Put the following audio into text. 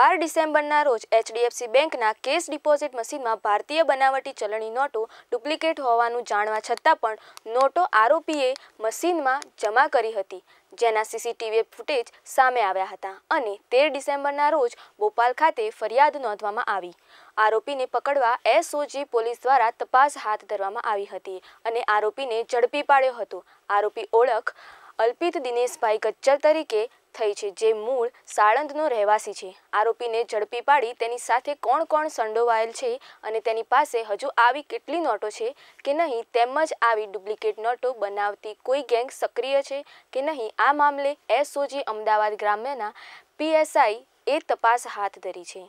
બાર ડિસેમ્બરના રોજ એચડીએફસી બેંકના કેશ ડિપોઝિટ મશીનમાં ભારતીય બનાવટી ચલણી નોટો ડુપ્લિકેટ હોવાનું જાણવા છતાં પણ નોટો આરોપીએ મશીનમાં જમા કરી હતી જેના સીસીટીવી ફૂટેજ સામે આવ્યા હતા અને તેર ડિસેમ્બરના રોજ બોપાલ ખાતે ફરિયાદ નોંધવામાં આવી આરોપીને પકડવા એસઓજી પોલીસ દ્વારા તપાસ હાથ ધરવામાં આવી હતી અને આરોપીને ઝડપી પાડ્યો હતો આરોપી ઓળખ અલ્પિત દિનેશભાઈ ગજ્જર તરીકે થઈ છે જે મૂળ સાળંદનો રહેવાસી છે આરોપીને ઝડપી પાડી તેની સાથે કોણ કોણ સંડોવાયેલ છે અને તેની પાસે હજુ આવી કેટલી નોટો છે કે નહીં તેમજ આવી ડુપ્લિકેટ નોટો બનાવતી કોઈ ગેંગ સક્રિય છે કે નહીં આ મામલે એસઓજી અમદાવાદ ગ્રામ્યના પીએસઆઈ એ તપાસ હાથ ધરી છે